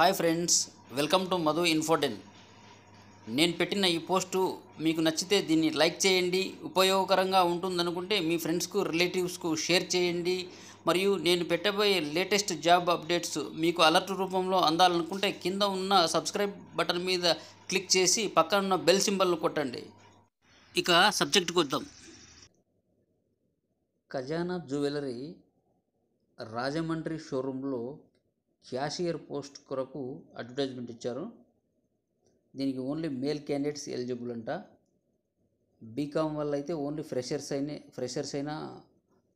hi friends welcome to Madhu Infotain నేను పెట్టిన ఈ పోస్టు మీకు నచ్చితే దీన్ని లైక్ చేయండి ఉపయోగకరంగా ఉంటుందనుకుంటే మీ ఫ్రెండ్స్కు రిలేటివ్స్కు షేర్ చేయండి మరియు నేను పెట్టబోయే లేటెస్ట్ జాబ్ అప్డేట్స్ మీకు అలర్ట్ రూపంలో అందాలనుకుంటే కింద ఉన్న సబ్స్క్రైబ్ బటన్ మీద క్లిక్ చేసి పక్కన ఉన్న బెల్ సింబల్ను కొట్టండి ఇక సబ్జెక్ట్ వద్దాం ఖజానా జ్యువెలరీ రాజమండ్రి షోరూంలో క్యాషియర్ పోస్ట్ కొరకు అడ్వర్టైజ్మెంట్ ఇచ్చారు దీనికి ఓన్లీ మేల్ క్యాండిడేట్స్ ఎలిజిబుల్ అంట బీకామ్ వల్ల అయితే ఓన్లీ ఫ్రెషర్స్ అయినా ఫ్రెషర్స్ అయినా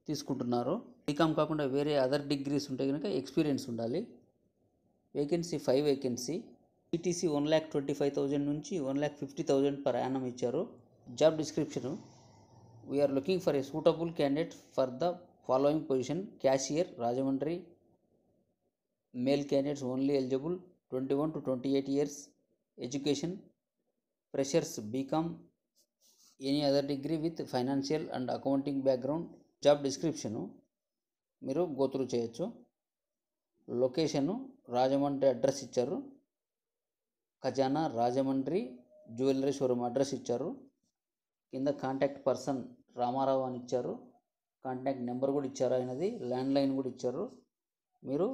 తీసుకుంటున్నారు బీకామ్ కాకుండా వేరే అదర్ డిగ్రీస్ ఉంటే కనుక ఎక్స్పీరియన్స్ ఉండాలి vacancy five vacancy CTC one lakh twenty five thousand నుంచి one lakh fifty thousand per annum ఇచ్చారు job description we are looking for a suitable candidate for the following position cashier Rajahmundry male only eligible twenty one to twenty eight years education freshers BCom any other degree with financial and accounting background job description మీరు go through చేయొచ్చు location Rajahmundry address ఇచ్చారు Khazana Rajahmundry jewellery showroom address ఇచ్చారు కింద contact person Ramarao అని ఇచ్చారు contact number కూడా ఇచ్చారు ఆయనది ల్యాండ్లైన్ కూడా ఇచ్చారు మీరు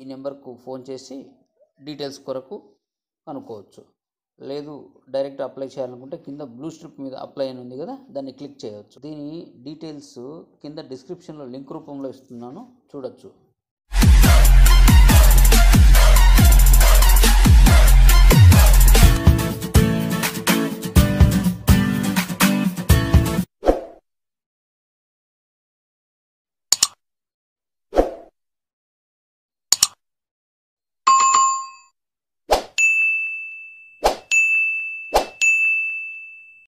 ఈ నెంబర్కు ఫోన్ చేసి డీటెయిల్స్ కొరకు కనుక్కోవచ్చు లేదు డైరెక్ట్ అప్లై చేయాలనుకుంటే కింద బ్లూ స్ట్రిప్ మీద అప్లై అని ఉంది కదా దాన్ని క్లిక్ చేయవచ్చు దీని డీటెయిల్స్ కింద డిస్క్రిప్షన్లో లింక్ రూపంలో ఇస్తున్నాను చూడొచ్చు